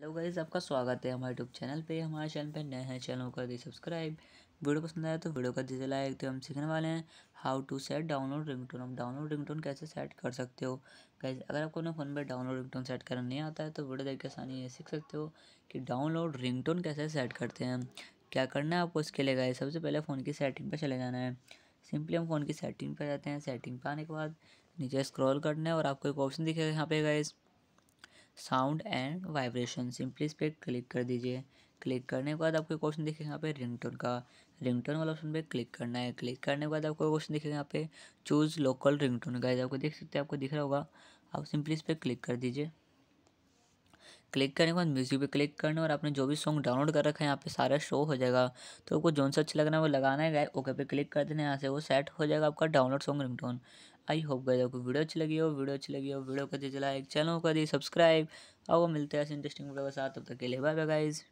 hello guys आपका स्वागत है हमारे यूट्यूब चैनल पे हमारे चैनल पे नए हैं चैनल कर दी सब्सक्राइब वीडियो पसंद आया तो वीडियो का दीजिए लाइक तो हम सीखने वाले हैं how to set download ringtone हम डाउनलोड रिंगटोन कैसे सेट कर सकते हो गाइज अगर आपको अपने फ़ोन पर डाउनलोड रिंगटोन सेट करना नहीं आता है तो वीडियो देख के आसानी ये सीख सकते हो कि डाउनलोड रिंग कैसे सेट करते हैं क्या करना है आपको इसके लिए गाइज सबसे पहले फ़ोन की सेटिंग पर चले जाना है सिंपली हम फ़ोन की सेटिंग पर जाते हैं सेटिंग पर आने के बाद नीचे स्क्रॉल करना है और आपको एक ऑप्शन दिखेगा यहाँ पे guys sound and vibration simply इस पर क्लिक कर दीजिए क्लिक करने के बाद आपको एक दिखेगा यहाँ पे रिंगटोन का रिंगटोन वाला ऑप्शन पे क्लिक करना है क्लिक करने के बाद आपको क्वेश्चन दिखेगा यहाँ पे चूज़ लोकल रिंगटोन का आपको देख सकते हैं आपको दिख रहा होगा आप सिंपली इस पर क्लिक कर दीजिए क्लिक करने के बाद म्यूज़िक पे क्लिक करना और आपने जो भी सॉन्ग डाउनलोड कर रखा है यहाँ पे सारा शो हो जाएगा तो आपको जो सा अच्छा लगना है वो लगाना है ओके पे क्लिक कर देना यहाँ से वो सेट हो जाएगा आपका download song ringtone I hope गए आपको वीडियो अच्छी लगी हो वीडियो अच्छी लगी हो वीडियो कर दी चलाइक चैनल कर दी सब्सक्राइब आओ मिलते हैं ऐसे इंटरेस्टिंग वीडियो के साथ तब तक के लिए बाय बाय गाइज